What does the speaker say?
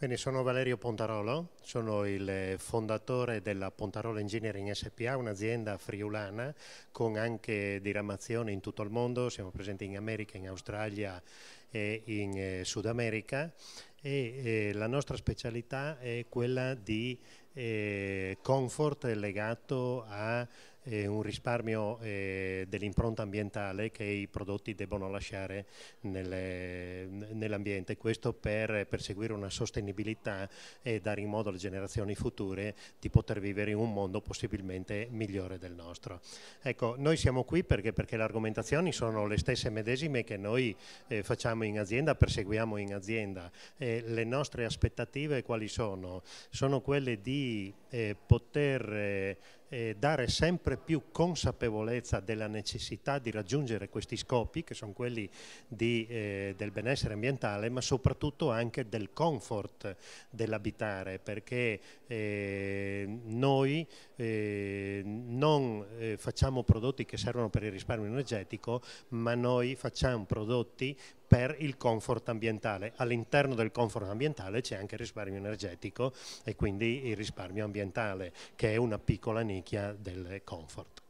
Bene, sono Valerio Pontarolo, sono il fondatore della Pontarolo Engineering SPA, un'azienda friulana con anche diramazione in tutto il mondo, siamo presenti in America, in Australia e in eh, Sud America e eh, la nostra specialità è quella di eh, comfort legato a eh, un risparmio eh, dell'impronta ambientale che i prodotti debbono lasciare nell'ambiente. Questo per perseguire una sostenibilità e dare in modo alle generazioni future di poter vivere in un mondo possibilmente migliore del nostro. Ecco, noi siamo qui perché, perché le argomentazioni sono le stesse medesime che noi eh, facciamo in azienda, perseguiamo in azienda. Eh, le, nostre aspettative quali sono? Sono quelle di eh, poter eh, eh, dare sempre più consapevolezza della necessità di raggiungere questi scopi che sono quelli di, eh, del benessere ambientale ma soprattutto anche del comfort dell'abitare perché eh, noi eh, non eh, facciamo prodotti che servono per il risparmio energetico, ma noi facciamo prodotti per il comfort ambientale. All'interno del comfort ambientale c'è anche il risparmio energetico e quindi il risparmio ambientale, che è una piccola nicchia del comfort.